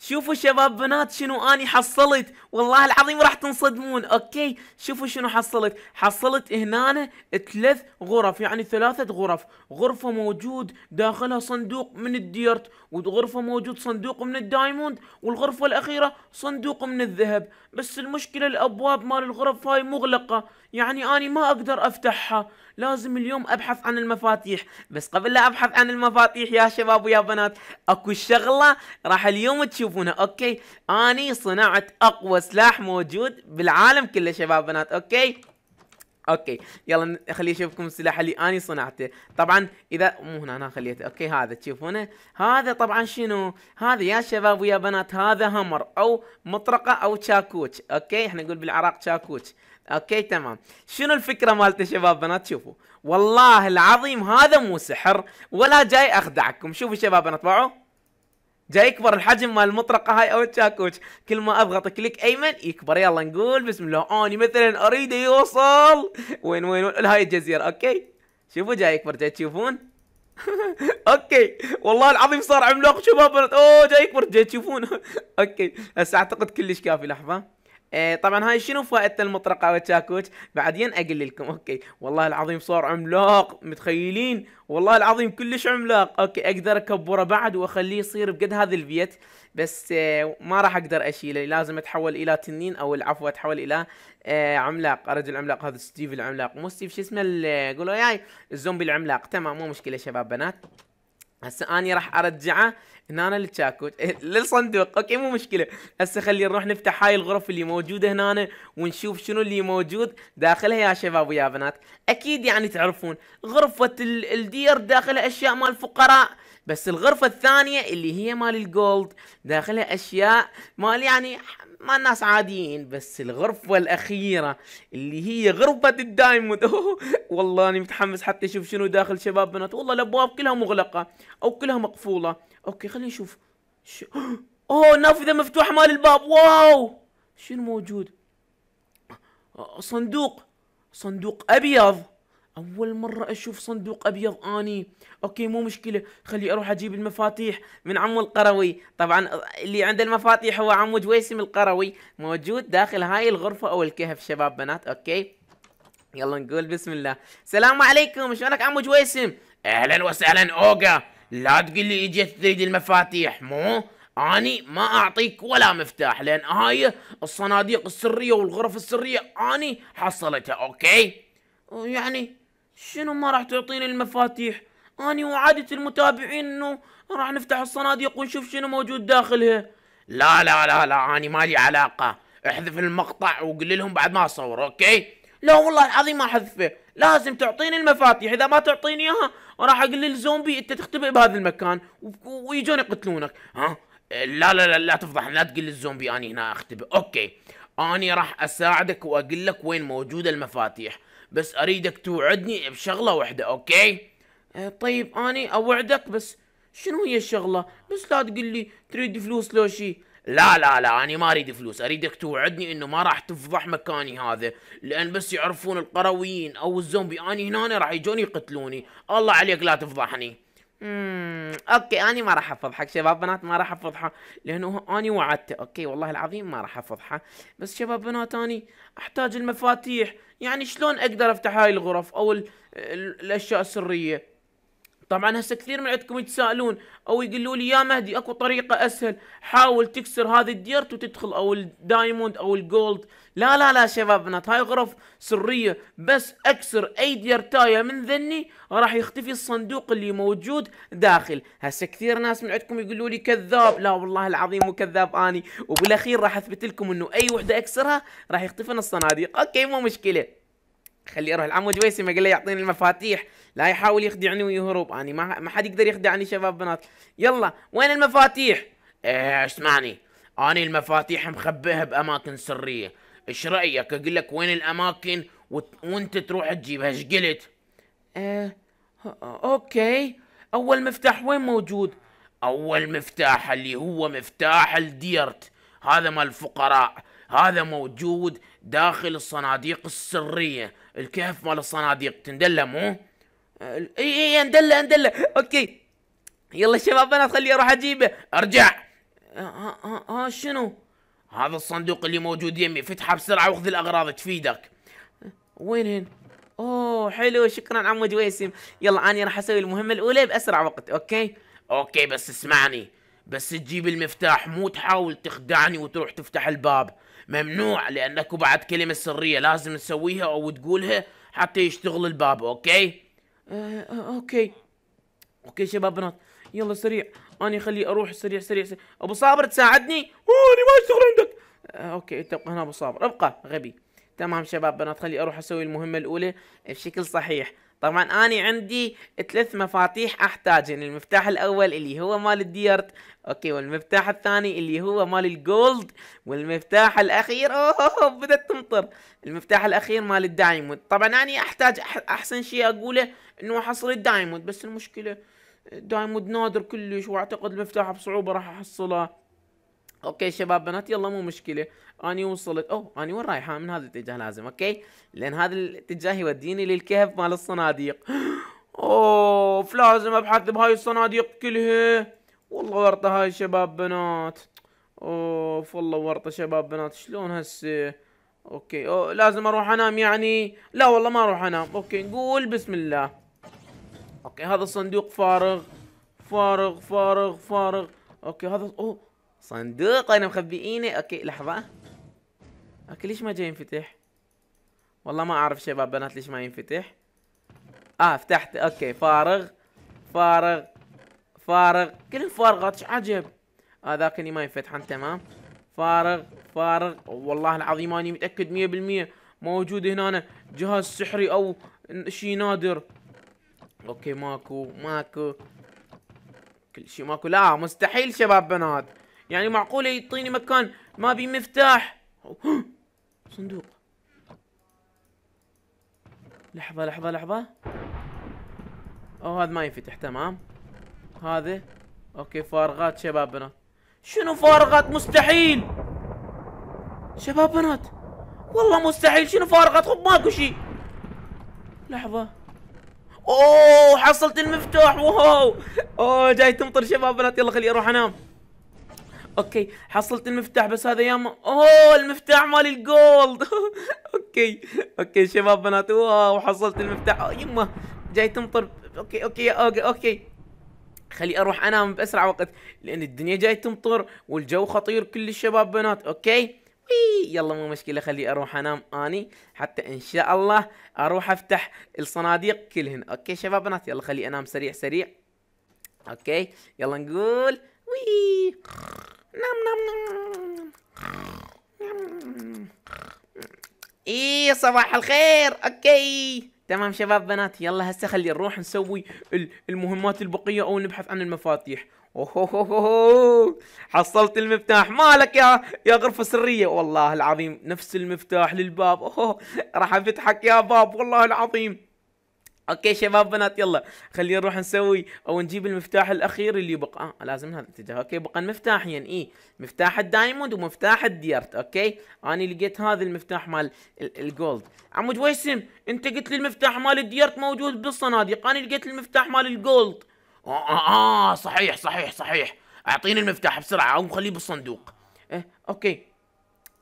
شوفوا شباب بنات شنو اني حصلت والله العظيم راح تنصدمون اوكي شوفوا شنو حصلت حصلت هنا ثلاث غرف يعني ثلاثة غرف غرفة موجود داخلها صندوق من الديرت وغرفة موجود صندوق من الدايموند والغرفة الاخيرة صندوق من الذهب بس المشكلة الابواب مال الغرف هاي مغلقة يعني أنا ما أقدر أفتحها لازم اليوم أبحث عن المفاتيح بس قبل لا أبحث عن المفاتيح يا شباب ويا بنات أكو شغلة راح اليوم تشوفونها أوكي أني صنعت أقوى سلاح موجود بالعالم كله شباب بنات أوكي اوكي يلا خليني اشوفكم السلاح اللي اني صنعته طبعا اذا مو هنا انا خليته اوكي هذا تشوفونه هذا طبعا شنو هذا يا شباب ويا بنات هذا همر او مطرقه او شاكوش اوكي احنا نقول بالعراق شاكوش اوكي تمام شنو الفكره مالته شباب بنات شوفوا والله العظيم هذا مو سحر ولا جاي اخدعكم شوفوا شباب بنات باعوا جاي يكبر الحجم مال المطرقه هاي او التشاكوش كل ما اضغط كليك ايمن يكبر يلا نقول بسم الله اني مثلا اريده يوصل وين وين, وين هاي الجزيره اوكي شوفوا جاي يكبر جاي تشوفون اوكي والله العظيم صار عملاق شباب بنات اوه جاي يكبر جاي تشوفون اوكي هسه اعتقد كلش كافي لحظه إيه، طبعا هاي شنو فائدته المطرقه والشاكوت بعدين اقول لكم اوكي والله العظيم صار عملاق متخيلين والله العظيم كلش عملاق اوكي اقدر اكبره بعد واخليه يصير بقد هذا البيت بس إيه، ما راح اقدر اشيله لازم اتحول الى تنين او العفو اتحول الى إيه، عملاق رجل العملاق هذا ستيف العملاق مو ستيف شو اسمه قولوا ياي الزومبي العملاق تمام مو مشكله شباب بنات هسه اني راح ارجعه هنا أنا للشاكوش إيه، للصندوق اوكي مو مشكله هسه خلينا نروح نفتح هاي الغرف اللي موجوده هنا ونشوف شنو اللي موجود داخلها يا شباب ويا بنات اكيد يعني تعرفون غرفه الدير داخلها اشياء مال الفقراء بس الغرفة الثانية اللي هي مال الجولد داخلها أشياء مال يعني ما الناس عاديين بس الغرفة الأخيرة اللي هي غرفة الدايموند والله أنا متحمس حتى أشوف شنو داخل شباب بنات والله الأبواب كلها مغلقة أو كلها مقفولة أوكي خلينا نشوف ش... أوه نافذة مفتوحة مال الباب واو شنو موجود صندوق صندوق أبيض اول مرة اشوف صندوق ابيض اني اوكي مو مشكلة خلي اروح اجيب المفاتيح من عمو القروي طبعا اللي عنده المفاتيح هو عمو جويسم القروي موجود داخل هاي الغرفة او الكهف شباب بنات اوكي يلا نقول بسم الله السلام عليكم شلونك عمو جويسم اهلا وسهلا اوغا لا تقول لي اجيت تريد المفاتيح مو اني ما اعطيك ولا مفتاح لان هاي الصناديق السريه والغرف السريه اني حصلتها اوكي يعني شنو ما راح تعطيني المفاتيح اني وعدت المتابعين انه راح نفتح الصناديق ونشوف شنو موجود داخلها لا لا لا لا اني مالي علاقه احذف المقطع وقل لهم بعد ما اصور اوكي لا والله العظيم ما احذفه لازم تعطيني المفاتيح اذا ما تعطيني اياها راح اقول للزومبي انت تختبئ بهذا المكان ويجون يقتلونك ها لا لا لا لا تفضح لا تقول للزومبي اني هنا اختبئ اوكي اني راح اساعدك واقول لك وين موجوده المفاتيح بس اريدك توعدني بشغله واحده اوكي آه، طيب اني اوعدك بس شنو هي الشغله بس لا تقول لي تريد فلوس لو شي لا لا لا انا ما اريد فلوس اريدك توعدني انه ما راح تفضح مكاني هذا لان بس يعرفون القرويين او الزومبي اني هنا راح يجون يقتلوني الله عليك لا تفضحني اوكي اني ما راح افضحك شباب بنات ما راح افضحه لانه اني وعدته اوكي والله العظيم ما راح افضحه بس شباب بنات اني احتاج المفاتيح يعني شلون اقدر افتح هاي الغرف او الاشياء السريه طبعا هسه كثير من عندكم يتساءلون او يقولوا لي يا مهدي اكو طريقه اسهل حاول تكسر هذه الديرت وتدخل او الدايموند او الجولد لا لا لا شباب بنات هاي غرف سريه بس اكسر اي ديرتايه من ذني راح يختفي الصندوق اللي موجود داخل هسه كثير ناس من عندكم يقولوا لي كذاب لا والله العظيم مو كذاب اني وبالاخير راح اثبت لكم انه اي وحده اكسرها راح يختفن الصناديق اوكي مو مشكله خليه يروح لعمود ما قال له يعطيني المفاتيح لا يحاول يخدعني ويهرب اني ما ما حد يقدر يخدعني شباب بنات يلا وين المفاتيح ايه اسمعني اني المفاتيح مخبيها باماكن سريه ايش رايك اقول لك وين الاماكن وت... وانت تروح تجيبها ايش قلت اه اوكي اول مفتاح وين موجود اول مفتاح اللي هو مفتاح الديرت هذا مال الفقراء هذا موجود داخل الصناديق السرية الكهف مال الصناديق تندله مو اي اي اندله اندله اوكي يلا شباب بنات خليني اروح اجيبه ارجع ها آه، آه، ها آه، ها شنو هذا الصندوق اللي موجود يمي فتحه بسرعه وخذ الاغراض تفيدك وينهن اوه حلو شكرا عمو جويسم يلا اني راح اسوي المهمه الاولى باسرع وقت اوكي اوكي بس اسمعني بس تجيب المفتاح مو تحاول تخدعني وتروح تفتح الباب ممنوع لان اكو بعد كلمه سريه لازم تسويها او تقولها حتى يشتغل الباب اوكي آه،, آه اوكي اوكي شباب بنات يلا سريع انا خليه اروح سريع سريع, سريع. ابو صابر تساعدني انا ما اشتغل عندك آه اوكي تبقى هنا ابو صابر ابقى غبي تمام شباب بنات خلي اروح اسوي المهمه الاولى بشكل صحيح طبعا انا عندي ثلاث مفاتيح يعني المفتاح الاول اللي هو مال الديرت اوكي والمفتاح الثاني اللي هو مال الجولد والمفتاح الاخير اوه بدت تمطر المفتاح الاخير مال الدايموند طبعا انا احتاج احسن شيء اقوله انه احصل الدايموند بس المشكله دايموند نادر كلش واعتقد المفتاح بصعوبه راح احصله اوكي شباب بنات يلا مو مشكله اني وصلت اوه اني وين رايحه من هذا الاتجاه لازم اوكي لان هذا الاتجاه يوديني للكهف مال الصناديق اوف لازم ابحث بهاي الصناديق كلها والله ورطه هاي شباب بنات اوف والله ورطه شباب بنات شلون هسه اوكي أوه لازم اروح انام يعني لا والله ما اروح انام اوكي نقول بسم الله اوكي هذا الصندوق فارغ فارغ فارغ فارغ اوكي هذا اوه صندوق انا مخبئينه اوكي لحظة اوكي ليش ما جاي ينفتح والله ما اعرف شباب بنات ليش ما ينفتح اه فتحت اوكي فارغ فارغ فارغ كلهم فارغات ايش عجب آه اللي ما ينفتح تمام فارغ فارغ والله العظيم اني متاكد 100% موجود هنا جهاز سحري او شيء نادر اوكي ماكو ماكو كل شيء ماكو لا مستحيل شباب بنات يعني معقولة يعطيني مكان ما بي مفتاح صندوق لحظة لحظة لحظة او هذا ما ينفتح تمام هذا اوكي فارغات شباب بنات شنو فارغات مستحيل شباب بنات والله مستحيل شنو فارغات خب ماكو شيء لحظة اوه حصلت المفتاح واو اوه جاي تمطر شباب بنات يلا خليني اروح انام اوكي حصلت المفتاح بس هذا ياما اوه المفتاح مال الجولد اوكي اوكي شباب بنات واو حصلت المفتاح يما جاي تمطر اوكي اوكي اوكي اوكي خلي اروح انام باسرع وقت لان الدنيا جاي تمطر والجو خطير كل الشباب بنات اوكي يلا مو مشكله خلي اروح انام اني حتى ان شاء الله اروح افتح الصناديق كلهن اوكي شباب بنات يلا خلي انام سريع سريع اوكي يلا نقول وي نعم، نعم، نعم، ايه صباح الخير اوكي تمام شباب بنات يلا هسه خلي نروح نسوي المهمات البقيه او نبحث عن المفاتيح اوه حصلت المفتاح مالك يا يا غرفه سريه والله العظيم نفس المفتاح للباب اوه راح افتحك يا باب والله العظيم اوكي شباب بنات يلا خلينا نروح نسوي او نجيب المفتاح الاخير اللي بقى آه لازم هذا الاتجاه اوكي بقى مفتاحين يعني اي مفتاح الدايموند ومفتاح الديرت اوكي انا لقيت هذا المفتاح مال الجولد عمود ويسم انت قلت لي المفتاح مال الديرت موجود بالصناديق انا لقيت المفتاح مال الجولد آه, آه, اه صحيح صحيح صحيح اعطيني المفتاح بسرعه او خليه بالصندوق اه اوكي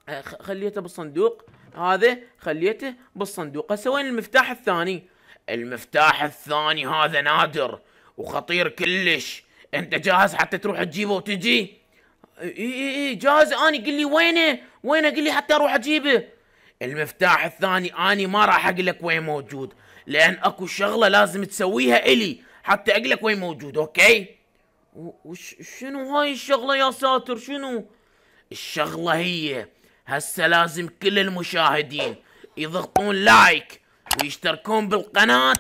آه خليته بالصندوق هذا خليته بالصندوق هسه المفتاح الثاني المفتاح الثاني هذا نادر وخطير كلش انت جاهز حتى تروح تجيبه وتجي اي اي اي جاهز اني قل لي وينه وينه قل لي حتى اروح اجيبه المفتاح الثاني اني ما راح اقول لك وين موجود لان اكو شغله لازم تسويها الي حتى اقول لك وين موجود اوكي وش شنو هاي الشغله يا ساتر شنو الشغله هي هسه لازم كل المشاهدين يضغطون لايك ويشتركون بالقناة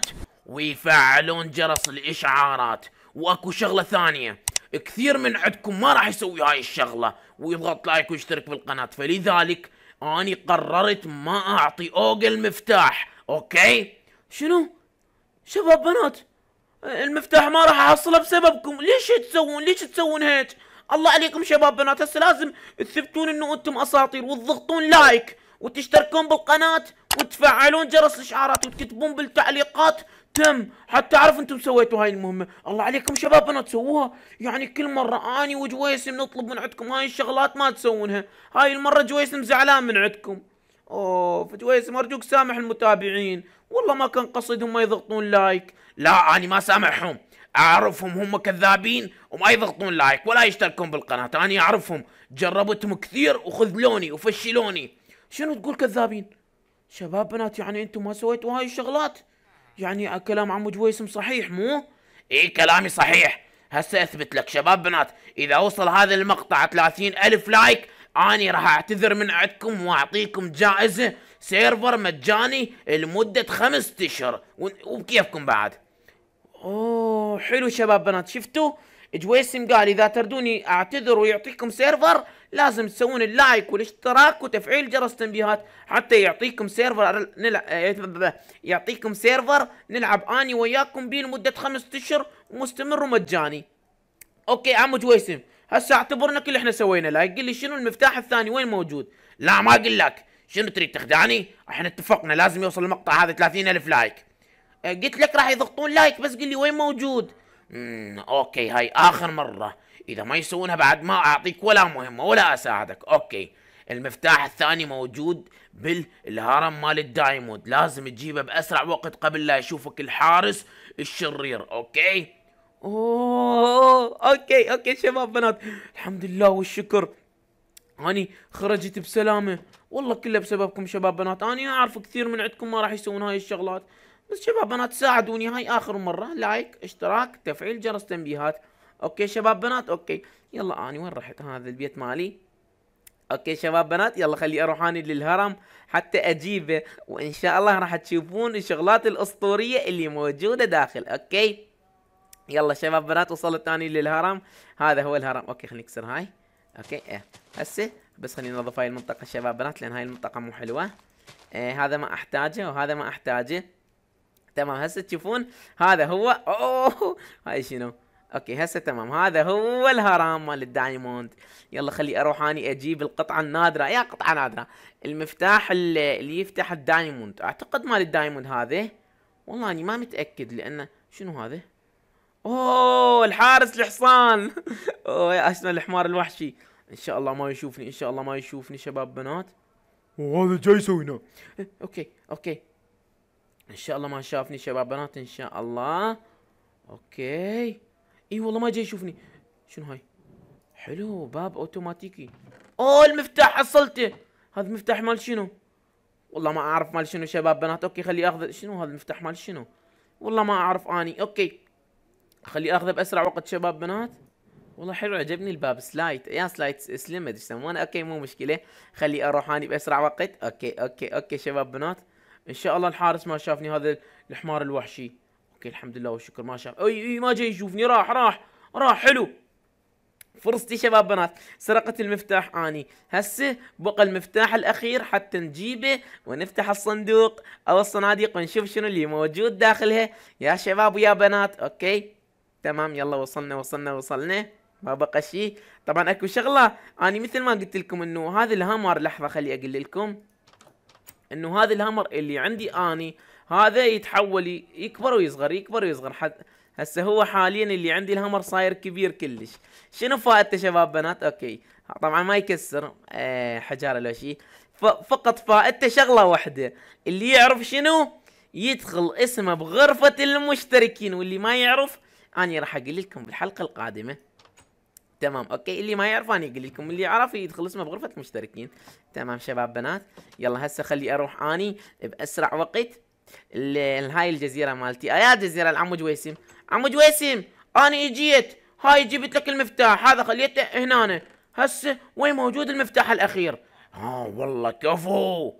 ويفعلون جرس الإشعارات وأكو شغلة ثانية كثير من عندكم ما راح يسوي هاي الشغلة ويضغط لايك ويشترك بالقناة فلذلك أني قررت ما أعطي أوج المفتاح أوكي شنو شباب بنات المفتاح ما راح احصله بسببكم ليش تسوون ليش تسوون هيك الله عليكم شباب بنات هسه لازم تثبتون انه انتم اساطير وتضغطون لايك وتشتركون بالقناه وتفعلون جرس الاشعارات وتكتبون بالتعليقات تم حتى اعرف انتم سويتوا هاي المهمه الله عليكم شباب انا تسووها يعني كل مره اني وجويسم نطلب من عندكم هاي الشغلات ما تسوونها هاي المره جويسم زعلان من عندكم اوه فجويسم ارجوك سامح المتابعين والله ما كان قصدهم ما يضغطون لايك لا اني ما سامحهم اعرفهم هم كذابين وما يضغطون لايك ولا يشتركون بالقناه انا اعرفهم جربتهم كثير وخذلوني وفشلوني شنو تقول كذابين شباب بنات يعني انتم ما سويتوا هاي الشغلات يعني كلام عمو جويسم صحيح مو اي كلامي صحيح هسه اثبت لك شباب بنات اذا وصل هذا المقطع 30 الف لايك اني راح اعتذر من عندكم واعطيكم جائزه سيرفر مجاني لمده خمسة اشهر وبكيفكم بعد اوه حلو شباب بنات شفتوا جويسم قال اذا تردوني اعتذر ويعطيكم سيرفر لازم تسوون اللايك والاشتراك وتفعيل جرس التنبيهات حتى يعطيكم سيرفر نلعب إيه، يعطيكم سيرفر نلعب اني وياكم بيه لمده خمسة اشهر ومستمر ومجاني اوكي عمو جويسم هسه اعتبرنا كل احنا سوينا لايك قل لي شنو المفتاح الثاني وين موجود لا ما اقول لك شنو تريد تخدعني احنا اتفقنا لازم يوصل المقطع هذا 30000 لايك إيه، قلت لك راح يضغطون لايك بس قل لي وين موجود اوكي هاي اخر مرة اذا ما يسوونها بعد ما اعطيك ولا مهمة ولا اساعدك اوكي المفتاح الثاني موجود بالهرم مال الدايمود لازم تجيبه باسرع وقت قبل لا يشوفك الحارس الشرير اوكي اوه اوكي اوكي شباب بنات الحمد لله والشكر اني خرجت بسلامه والله كله بسببكم شباب بنات اني اعرف كثير من عندكم ما راح يسوون هاي الشغلات بس شباب بنات ساعدوني هاي اخر مره لايك اشتراك تفعيل جرس تنبيهات اوكي شباب بنات اوكي يلا اني وين رحت هذا البيت مالي اوكي شباب بنات يلا خلي اروح اني للهرم حتى اجيبه وان شاء الله راح تشوفون الشغلات الاسطوريه اللي موجوده داخل اوكي يلا شباب بنات وصلت اني للهرم هذا هو الهرم اوكي خلينا نكسر هاي اوكي اه هسه بس خلينا ننظف هاي المنطقه شباب بنات لان هاي المنطقه مو حلوه آه هذا ما احتاجه وهذا ما احتاجه تمام هسه تشوفون هذا هو اوه هاي شنو اوكي هسه تمام هذا هو الهرم مال الدايموند يلا خلي اروح اني اجيب القطعه النادره يا قطعه نادره المفتاح اللي يفتح الدايموند اعتقد مال الدايموند هذا والله اني ما متاكد لانه شنو هذا اوه الحارس الحصان اوه يا شنو الحمار الوحشي ان شاء الله ما يشوفني ان شاء الله ما يشوفني شباب بنات وهذا جاي هنا اوكي اوكي ان شاء الله ما شافني شباب بنات ان شاء الله اوكي اي والله ما جاي يشوفني شنو هاي حلو باب اوتوماتيكي اوه المفتاح حصلته هذا المفتاح مال شنو والله ما اعرف مال شنو شباب بنات اوكي خلي اخذ شنو هذا المفتاح مال شنو والله ما اعرف اني اوكي خلي اخذه باسرع وقت شباب بنات والله حلو عجبني الباب سلايت يا سلايت سليم يسمونه اوكي مو مشكله خلي اروح اني باسرع وقت اوكي اوكي اوكي شباب بنات ان شاء الله الحارس ما شافني هذا الحمار الوحشي اوكي الحمد لله والشكر ما شاف اي اي ما جاي يشوفني راح راح راح حلو فرصتي شباب بنات سرقت المفتاح اني هسه بقى المفتاح الاخير حتى نجيبه ونفتح الصندوق او الصناديق ونشوف شنو اللي موجود داخلها يا شباب ويا بنات اوكي تمام يلا وصلنا وصلنا وصلنا ما بقى شيء طبعا اكو شغله اني مثل ما قلت لكم انه هذا الهامر لحظه خلي اقول لكم انه هذا الهامر اللي عندي اني هذا يتحول يكبر ويصغر يكبر ويصغر حد هسه هو حاليا اللي عندي الهامر صاير كبير كلش شنو فائدته شباب بنات اوكي طبعا ما يكسر آه حجاره لو شيء فقط فائدته شغله واحده اللي يعرف شنو يدخل اسمه بغرفه المشتركين واللي ما يعرف اني راح اقول لكم بالحلقه القادمه تمام اوكي اللي ما يعرف انا اقول لكم اللي يعرف يدخل اسمه بغرفه المشتركين تمام شباب بنات يلا هسه خلي اروح اني باسرع وقت هاي الجزيره مالتي آه، يا جزيره العمو جويسم عمو جويسم اني اجيت هاي جبت لك المفتاح هذا خليته هنا هسه وين موجود المفتاح الاخير ها والله كفو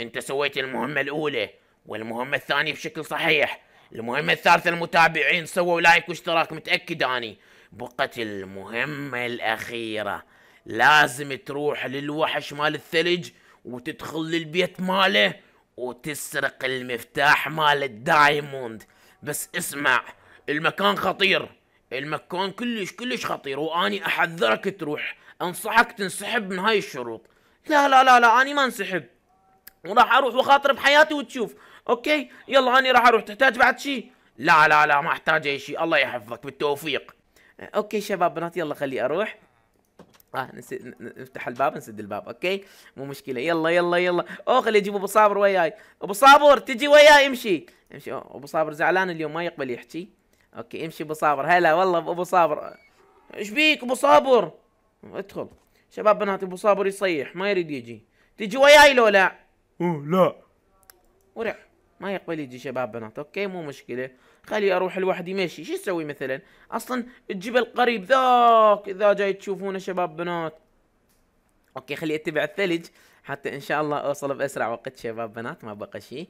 انت سويت المهمه الاولى والمهمه الثانيه بشكل صحيح المهمه الثالثه المتابعين سووا لايك واشتراك متاكد اني بقت المهمة الأخيرة لازم تروح للوحش مال الثلج وتدخل للبيت ماله وتسرق المفتاح مال الدايموند بس اسمع المكان خطير المكان كلش كلش خطير واني احذرك تروح انصحك تنسحب من هاي الشروط لا لا لا لا اني ما انسحب وراح اروح وخاطر بحياتي وتشوف اوكي يلا اني راح اروح تحتاج بعد شيء لا لا لا ما احتاج اي شيء الله يحفظك بالتوفيق اوكي شباب بنات يلا خلي اروح اه نسي... نفتح الباب نسد الباب اوكي مو مشكله يلا يلا يلا اوه خلي اجيب ابو صابر وياي ابو صابر تجي وياي امشي امشي أوه. ابو صابر زعلان اليوم ما يقبل يحكي اوكي امشي ابو صابر هلا والله ابو صابر ايش بيك ابو صابر ادخل شباب بنات ابو صابر يصيح ما يريد يجي تجي وياي لو لا اوه لا ورع ما يقبل يجي شباب بنات اوكي مو مشكله خلي اروح لوحدي ماشي شو اسوي مثلا اصلا الجبل قريب ذاك اذا جاي تشوفونه شباب بنات اوكي خلي اتبع الثلج حتى ان شاء الله اوصل باسرع وقت شباب بنات ما بقى شيء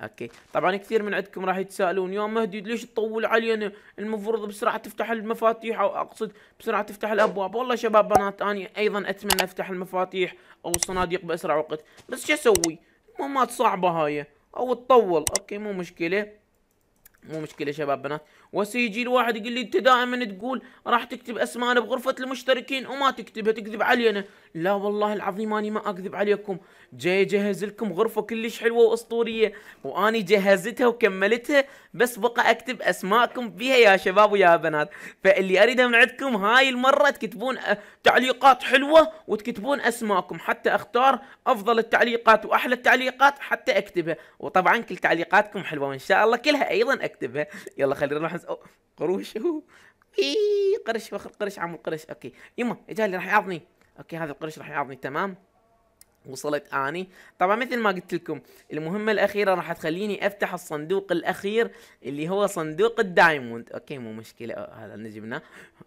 اوكي طبعا كثير من عندكم راح يتسالون يا مهدي ليش تطول علينا المفروض بسرعه تفتح المفاتيح او اقصد بسرعه تفتح الابواب والله شباب بنات اني ايضا اتمنى افتح المفاتيح او الصناديق باسرع وقت بس شو اسوي ما صعبه هاي او تطول اوكي مو مشكله مو مشكله شباب بنات وسيجي الواحد يقول لي انت دائما تقول راح تكتب اسمانا بغرفه المشتركين وما تكتبها تكذب علينا لا والله العظيم اني ما اكذب عليكم جاي اجهز لكم غرفه كلش حلوه واسطوريه واني جهزتها وكملتها بس بقى اكتب اسماءكم فيها يا شباب ويا بنات فاللي اريده من عندكم هاي المره تكتبون آه، تعليقات حلوه وتكتبون اسماءكم حتى اختار افضل التعليقات واحلى التعليقات حتى اكتبها وطبعا كل تعليقاتكم حلوه وان شاء الله كلها ايضا اكتبها يلا خلينا نروح الناس أو اي قرش فخر قرش عمو قرش اوكي يما اجاني راح يعضني اوكي هذا القرش راح يعضني تمام وصلت اني طبعا مثل ما قلت لكم المهمة الاخيرة راح تخليني افتح الصندوق الاخير اللي هو صندوق الدايموند اوكي مو مشكلة هذا نجمنا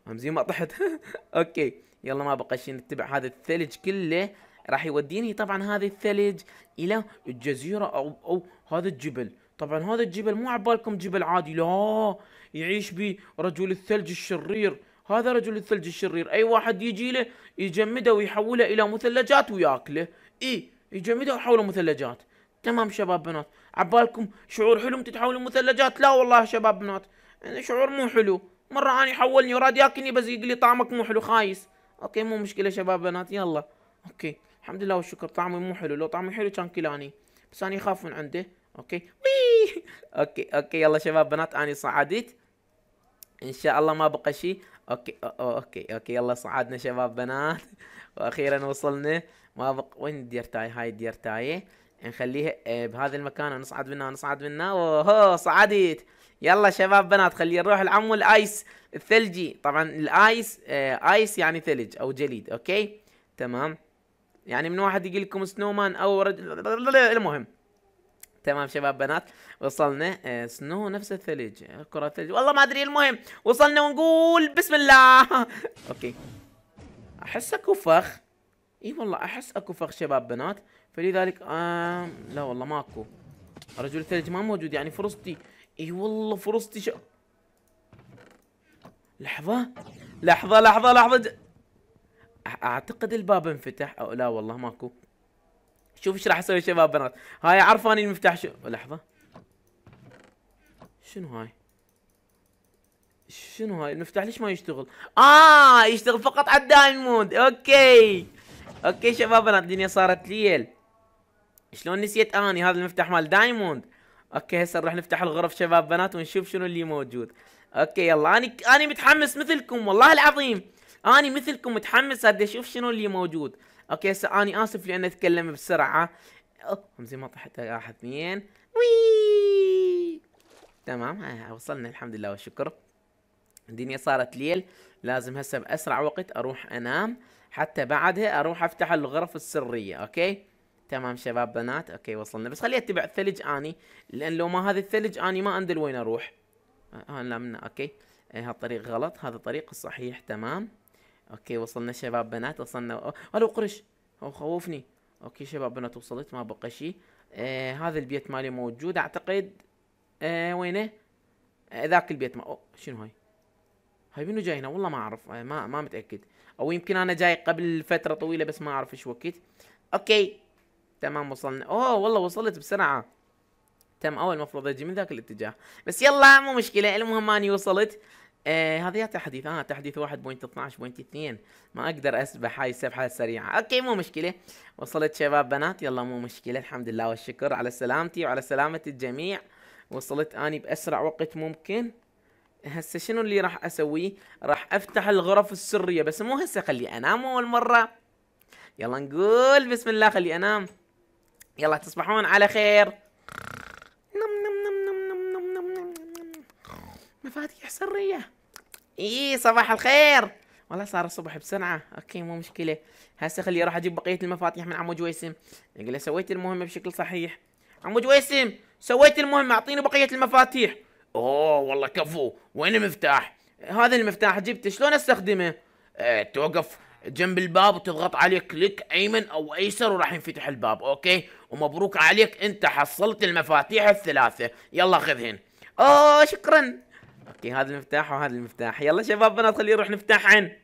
امزي ما طحت اوكي يلا ما بقى شيء نتبع هذا الثلج كله راح يوديني طبعا هذا الثلج الى الجزيرة او او هذا الجبل طبعا هذا الجبل مو عبالكم جبل عادي لا يعيش به رجل الثلج الشرير هذا رجل الثلج الشرير اي واحد يجي له يجمده ويحوله الى مثلجات وياكله اي يجمده ويحوله مثلجات تمام شباب بنات عبالكم شعور حلو تتحولوا مثلجات لا والله شباب بنات يعني شعور مو حلو مرة اني حولني وراد ياكلني بس يقول لي طعمك مو حلو خايس اوكي مو مشكلة شباب بنات يلا اوكي الحمد لله والشكر طعمي مو حلو لو طعمي حلو كان كلاني بس انا اخاف من عنده اوكي بي. اوكي اوكي يلا شباب بنات اني صعدت ان شاء الله ما بقى شيء اوكي اوكي اوكي يلا صعدنا شباب بنات واخيرا وصلنا ما بقى وين الديرتاي هاي الديرتاي نخليها آه، بهذا المكان ونصعد منها ونصعد منها اوه صعدت يلا شباب بنات خلينا نروح لعمو الايس الثلجي طبعا الايس آه، ايس يعني ثلج او جليد اوكي تمام يعني من واحد يقول لكم سنومان او رجل المهم تمام شباب بنات وصلنا آه، سنو نفس الثلج كرة الثلج والله ما ادري المهم وصلنا ونقول بسم الله اوكي احس اكو فخ اي والله احس اكو فخ شباب بنات فلذلك آه لا والله ماكو رجل الثلج ما موجود يعني فرصتي اي والله فرصتي شو لحظة لحظة لحظة لحظة اعتقد الباب انفتح او لا والله ماكو شوف ايش راح اسوي شباب بنات هاي عارفه اني المفتاح شو لحظه شنو هاي شنو هاي المفتاح ليش ما يشتغل اه يشتغل فقط على الدايموند اوكي اوكي شباب بنات الدنيا صارت ليل شلون نسيت اني هذا المفتاح مال دايموند اوكي هسه نروح نفتح الغرف شباب بنات ونشوف شنو اللي موجود اوكي يلا اني اني متحمس مثلكم والله العظيم اني مثلكم متحمس اريد اشوف شنو اللي موجود اوكي هسه اني اسف لاني اتكلم بسرعه زين ما طحت راح اثنين وي تمام وصلنا الحمد لله والشكر الدنيا صارت ليل لازم هسه باسرع وقت اروح انام حتى بعدها اروح افتح الغرف السريه اوكي تمام شباب بنات اوكي وصلنا بس خليني اتبع الثلج اني لان لو ما هذا الثلج اني ما اندل وين اروح اه, آه، لا من اوكي إيه، هالطريق غلط هذا الطريق الصحيح تمام اوكي وصلنا شباب بنات وصلنا الو قرش هو خوفني اوكي شباب بنات وصلت ما بقى شيء آه هذا البيت مالي موجود اعتقد آه وينه آه ذاك البيت ما أوه شنو هاي هاي منو جاي هنا والله ما اعرف آه ما ما متاكد او يمكن انا جاي قبل فتره طويله بس ما اعرف ايش وقت اوكي تمام وصلنا اوه والله وصلت بسرعه تم اول المفروض اجي من ذاك الاتجاه بس يلا مو مشكله المهم اني وصلت آه هذه تحديث اه تحديث 1.12.2 ما اقدر اسبح هاي السبحه السريعه اوكي مو مشكله وصلت شباب بنات يلا مو مشكله الحمد لله والشكر على سلامتي وعلى سلامه الجميع وصلت اني باسرع وقت ممكن هسه شنو اللي راح اسويه راح افتح الغرف السريه بس مو هسه خلي انام اول مره يلا نقول بسم الله خلي انام يلا تصبحون على خير مفاتيح سرية ايه صباح الخير والله صار الصبح بسرعة اوكي مو مشكلة هسه خلي راح اجيب بقية المفاتيح من عمو جويسم يقول له سويت المهمة بشكل صحيح عمو جويسم سويت المهمة اعطيني بقية المفاتيح اوه والله كفو وين المفتاح هذا المفتاح جبته شلون استخدمه اه توقف جنب الباب وتضغط عليه كليك ايمن او ايسر وراح ينفتح الباب اوكي ومبروك عليك انت حصلت المفاتيح الثلاثة يلا خذهن اوه شكرا اوكي هذا المفتاح وهذا المفتاح يلا شباب بنات خليه يروح نفتح عين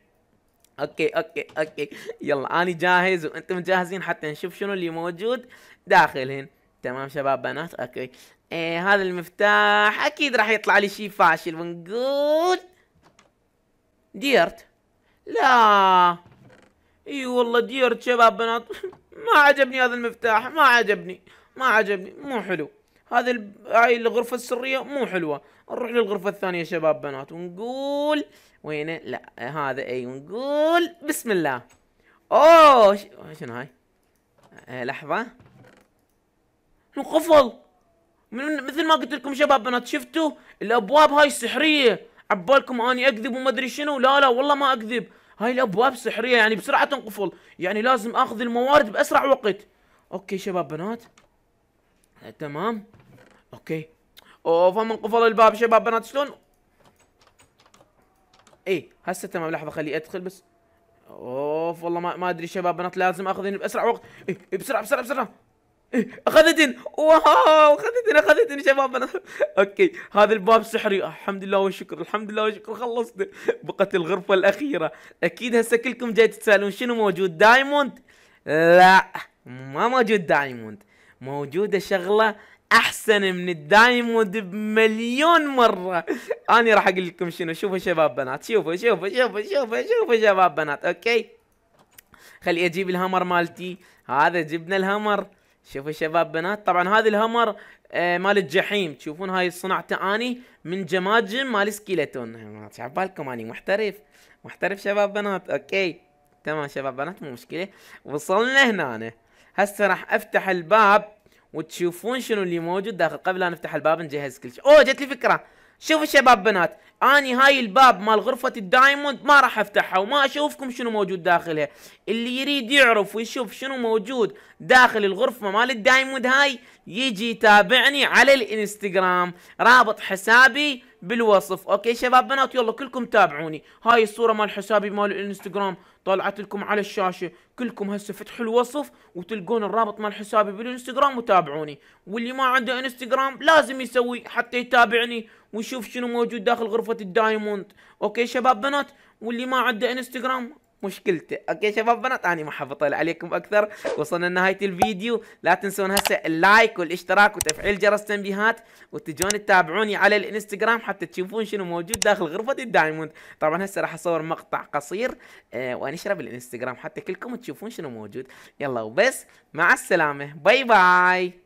اوكي اوكي اوكي يلا اني جاهز وانتم جاهزين حتى نشوف شنو اللي موجود داخلهن تمام شباب بنات اوكي إيه هذا المفتاح اكيد راح يطلع لي شيء فاشل ونقول ديرت لا اي والله ديرت شباب بنات ما عجبني هذا المفتاح ما عجبني ما عجبني مو حلو هذه هاي الغرفة السرية مو حلوة نروح للغرفة الثانية شباب بنات ونقول وين لا هذا اي ونقول بسم الله اوه شنو هاي آه لحظة انقفل من مثل ما قلت لكم شباب بنات شفتوا الابواب هاي سحرية عبالكم اني اكذب وما ادري شنو لا لا والله ما اكذب هاي الابواب سحرية يعني بسرعة تنقفل يعني لازم اخذ الموارد باسرع وقت اوكي شباب بنات آه، تمام اوكي اوف هم انقفل الباب شباب بنات شلون اي هسه تمام لحظه خليه ادخل بس اوف والله ما, ما ادري شباب بنات لازم اخذن باسرع وقت إيه،, إيه بسرعه بسرعه بسرعه إيه اخذتن واو اخذتن اخذتن شباب بنات اوكي هذا الباب سحري الحمد لله والشكر الحمد لله والشكر خلصت بقت الغرفه الاخيره اكيد هسه كلكم جاي تتسالون شنو موجود دايموند لا ما موجود دايموند موجوده شغله احسن من الدايموند بمليون مره انا راح اقول لكم شنو شوفوا شباب بنات شوفوا شوفوا شوفوا شوفوا شوفوا شباب بنات اوكي خلي اجيب الهمر مالتي هذا جبنا الهمر شوفوا شباب بنات طبعا هذا الهمر آه مال الجحيم تشوفون هاي صنعته اني من جماجم مال سكيلتون بالكم اني محترف محترف شباب بنات اوكي تمام شباب بنات مو مشكله وصلنا هنا هسه راح افتح الباب وتشوفون شنو اللي موجود داخل قبل لا نفتح الباب نجهز كل شيء اوه جت لي فكره شوفوا شباب بنات اني هاي الباب مال غرفة الدايموند ما راح افتحها وما اشوفكم شنو موجود داخلها اللي يريد يعرف ويشوف شنو موجود داخل الغرفة مال الدايموند هاي يجي يتابعني على الانستغرام رابط حسابي بالوصف اوكي شباب بنات يلا كلكم تابعوني هاي الصوره مال حسابي مال الانستغرام طلعت لكم على الشاشه كلكم هسه فتحوا الوصف وتلقون الرابط مال حسابي بالانستغرام وتابعوني واللي ما عنده انستغرام لازم يسوي حتى يتابعني ويشوف شنو موجود داخل غرفه الدايموند اوكي شباب بنات واللي ما عنده انستغرام مشكلته اوكي شباب بنات انا ما حبطل عليكم اكثر وصلنا لنهايه الفيديو لا تنسون هسه اللايك والاشتراك وتفعيل جرس التنبيهات وتجون تتابعوني على الانستغرام حتى تشوفون شنو موجود داخل غرفه الدايموند طبعا هسه راح اصور مقطع قصير آه وانشره بالانستغرام حتى كلكم تشوفون شنو موجود يلا وبس مع السلامه باي باي